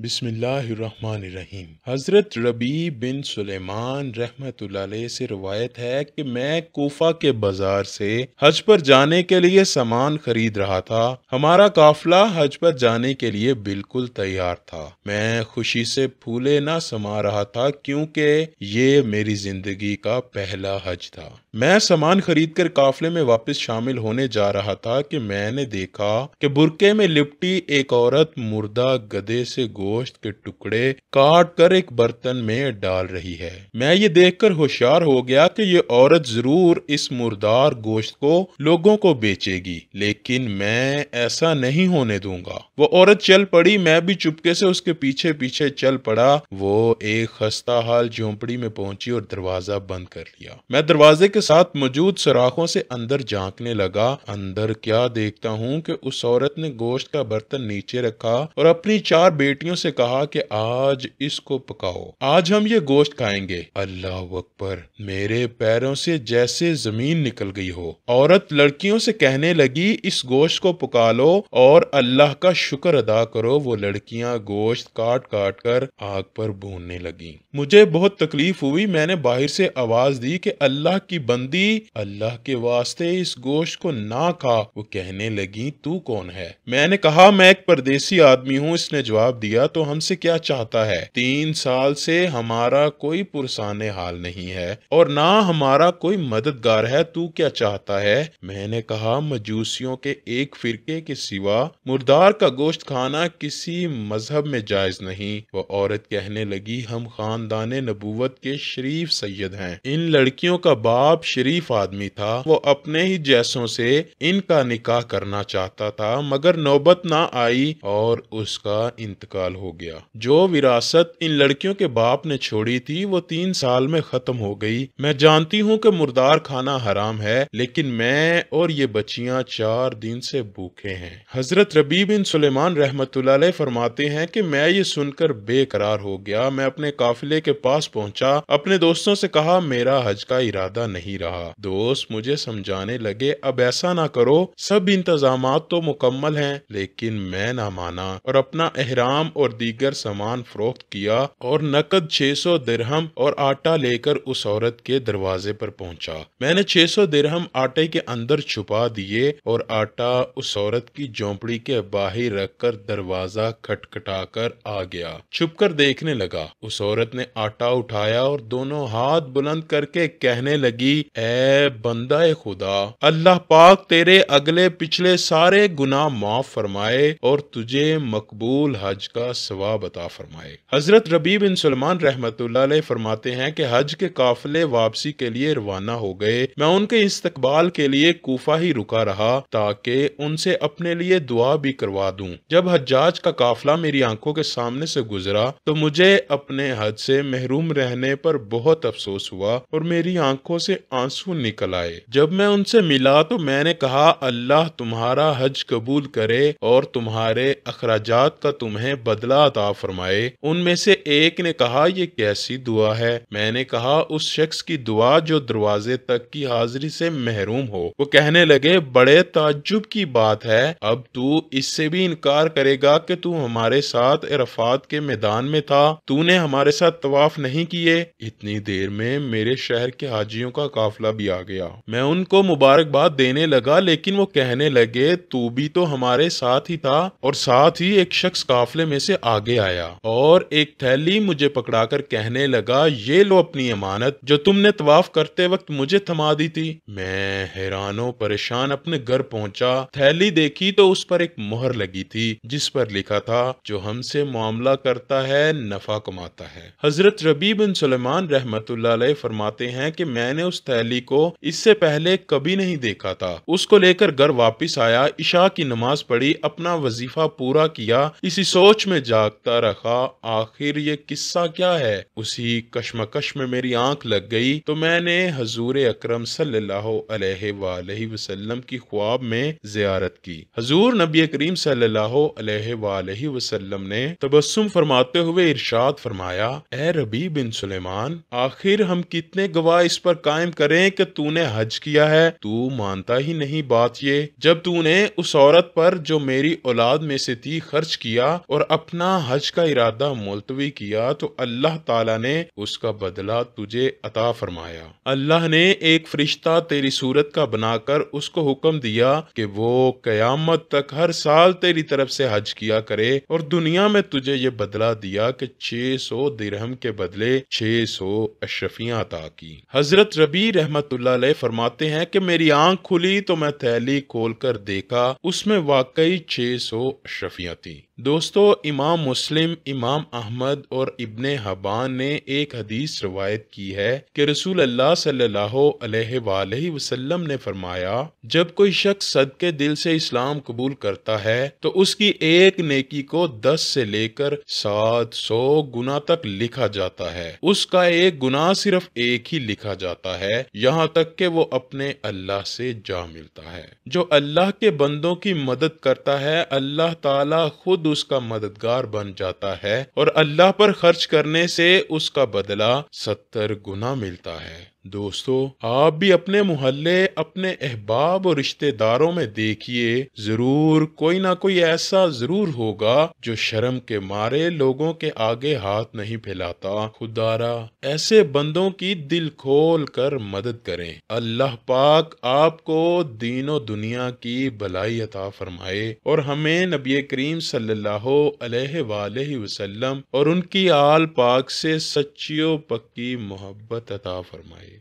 बिसमीम हज़रत रबी बिन सुलेमान रहमतुल्लाह से रवायत है कि मैं कोफा के बाज़ार से हज पर जाने के लिए सामान खरीद रहा था हमारा काफिला हज पर जाने के लिए बिल्कुल तैयार था मैं खुशी से फूले ना समा रहा था क्योंकि ये मेरी जिंदगी का पहला हज था मैं सामान खरीद कर काफिले में वापस शामिल होने जा रहा था कि मैंने देखा कि बुरके में लिपटी एक औरत मुर्दा गधे से गोश्त के टुकड़े काट कर एक बर्तन में डाल रही है मैं ये देखकर होशियार हो गया कि ये औरत जरूर इस मुर्दार गोश्त को लोगों को बेचेगी लेकिन मैं ऐसा नहीं होने दूंगा वो औरत चल पड़ी मैं भी चुपके से उसके पीछे पीछे चल पड़ा वो एक खस्ता हाल झोंपड़ी में पहुंची और दरवाजा बंद कर लिया मैं दरवाजे के साथ मौजूद सराखों से अंदर झांकने लगा अंदर क्या देखता हूँ कि उस औरत ने गोश्त का बर्तन नीचे रखा और अपनी चार बेटियों आदमियों से कहा कि आज इसको पकाओ आज हम ये गोश्त खाएंगे अल्लाह अकबर मेरे पैरों से जैसे जमीन निकल गई हो औरत लड़कियों से कहने लगी इस गोश्त को पका लो और अल्लाह का शुक्र अदा करो वो लड़कियां गोश्त काट काट कर आग पर भूनने लगी मुझे बहुत तकलीफ हुई मैंने बाहर से आवाज दी कि अल्लाह की बंदी अल्लाह के वास्ते इस गोश्त को ना खा वो कहने लगी तू कौन है मैंने कहा मैं एक परदेसी आदमी हूँ इसने जवाब दिया किया तो हमसे क्या चाहता है तीन साल से हमारा कोई पुरसान हाल नहीं है और ना हमारा कोई मददगार है तू क्या चाहता है मैंने कहा मजूसियों के एक फिरके के सिवा मुर्दार का गोश्त खाना किसी मजहब में जायज नहीं वो औरत कहने लगी हम खानदान नबूवत के शरीफ सैयद हैं इन लड़कियों का बाप शरीफ आदमी था वो अपने ही जैसों से इनका निकाह करना चाहता था मगर नौबत ना आई और उसका इंतकाल साल हो गया जो विरासत इन लड़कियों के बाप ने छोड़ी थी वो तीन साल में खत्म हो गई मैं जानती हूँ कि मुर्दार खाना हराम है लेकिन मैं और ये बच्चियाँ चार दिन से भूखे हैं हजरत रबी बिन सुलेमान रहमत फरमाते हैं कि मैं ये सुनकर बेकरार हो गया मैं अपने काफिले के पास पहुँचा अपने दोस्तों से कहा मेरा हज का इरादा नहीं रहा दोस्त मुझे समझाने लगे अब ऐसा ना करो सब इंतजाम तो मुकम्मल है लेकिन मैं ना माना और अपना एहराम और और दीगर सामान फरोख्त किया और नकद 600 दिरहम और आटा लेकर उस औरत के दरवाजे पर पहुंचा मैंने 600 दिरहम आटे के अंदर छुपा दिए और आटा उस औरत की झोंपड़ी के बाहर रखकर दरवाजा खटखटा कर आ गया कर देखने लगा उस औरत ने आटा उठाया और दोनों हाथ बुलंद करके कहने लगी ए बंदा खुदा अल्लाह पाक तेरे अगले पिछले सारे गुनाह माफ फरमाए और तुझे मकबूल हज का सवाब अता फरमाए हजरत रबी बिन सलमान रहमत फरमाते हैं कि हज के काफिले वापसी के लिए रवाना हो गए मैं उनके इस्तकबाल के लिए कोफा ही रुका रहा ताकि उनसे अपने लिए दुआ भी करवा दू जब हजाज का काफिला मेरी आंखों के सामने से गुजरा तो मुझे अपने हज से महरूम रहने पर बहुत अफसोस हुआ और मेरी आंखों से आंसू निकल आए जब मैं उनसे मिला तो मैंने कहा अल्लाह तुम्हारा हज कबूल करे और तुम्हारे अखराजात का तुम्हें बदल बदला अता फरमाए उनमें से एक ने कहा यह कैसी दुआ है मैंने कहा उस शख्स की दुआ जो दरवाजे तक की हाजिरी से महरूम हो वो कहने लगे बड़े ताजुब की बात है अब तू इससे भी इनकार करेगा कि तू हमारे साथ इरफात के मैदान में था तूने हमारे साथ तवाफ नहीं किए इतनी देर में मेरे शहर के हाजियों का काफिला भी आ गया मैं उनको मुबारकबाद देने लगा लेकिन वो कहने लगे तू भी तो हमारे साथ ही था और साथ ही एक शख्स काफिले में से आगे आया और एक थैली मुझे पकड़ाकर कहने लगा ये लो अपनी अमानत जो तुमने तवाफ करते वक्त मुझे थमा दी थी मैं हैरानों परेशान अपने घर पहुंचा थैली देखी तो उस पर एक मोहर लगी थी जिस पर लिखा था जो हमसे मामला करता है नफा कमाता है हजरत रबी बिन सलेमान रहमत फरमाते हैं की मैंने उस थैली को इससे पहले कभी नहीं देखा था उसको लेकर घर वापिस आया ईशा की नमाज पढ़ी अपना वजीफा पूरा किया इसी सोच में में जागता रखा आखिर ये किस्सा क्या है उसी कश्मकश में मेरी आंख लग गई तो मैंने हजूर अक्रम सल्लाम की ख्वाब में जियारत की हजूर नबी करीम सल्लाम ने तबसुम फरमाते हुए इर्शाद फरमाया ए रबी बिन सुलेमान आखिर हम कितने गवाह इस पर कायम करें कि तूने हज किया है तू मानता ही नहीं बात ये जब तूने उस औरत पर जो मेरी औलाद में से थी खर्च किया और अब अपना हज का इरादा मुलतवी किया तो अल्लाह तला ने उसका बदला तुझे अता फरमाया अल्लाह ने एक फरिश्ता तेरी सूरत का बनाकर उसको हुक्म दिया कि वो कयामत तक हर साल तेरी तरफ से हज किया करे और दुनिया में तुझे ये बदला दिया कि 600 दिरहम के बदले 600 सौ अशरफिया अता की हजरत रबी रहमत फरमाते हैं कि मेरी आंख खुली तो मैं थैली खोल कर देखा उसमें वाकई छे सौ अशरफिया थी दोस्तों इमाम मुस्लिम इमाम अहमद और इब्ने हबान ने एक हदीस रवायत की है कि रसूल अल्लाह सल्लल्लाहु अलैहि वसल्लम ने फरमाया जब कोई शख्स सद के दिल से इस्लाम कबूल करता है तो उसकी एक नेकी को दस से लेकर सात सौ गुना तक लिखा जाता है उसका एक गुना सिर्फ एक ही लिखा जाता है यहाँ तक के वो अपने अल्लाह से जा मिलता है जो अल्लाह के बंदों की मदद करता है अल्लाह तला खुद खुद उसका मददगार बन जाता है और अल्लाह पर खर्च करने से उसका बदला सत्तर गुना मिलता है दोस्तों आप भी अपने मोहल्ले अपने अहबाब और रिश्तेदारों में देखिए जरूर कोई ना कोई ऐसा जरूर होगा जो शर्म के मारे लोगों के आगे हाथ नहीं फैलाता खुदारा ऐसे बंदों की दिल खोल कर मदद करें अल्लाह पाक आपको दीनों दुनिया की भलाई अता फरमाए और हमें नबी करीम सल्लाम और उनकी आल पाक से सच्चियों पक्की मोहब्बत अता फरमाए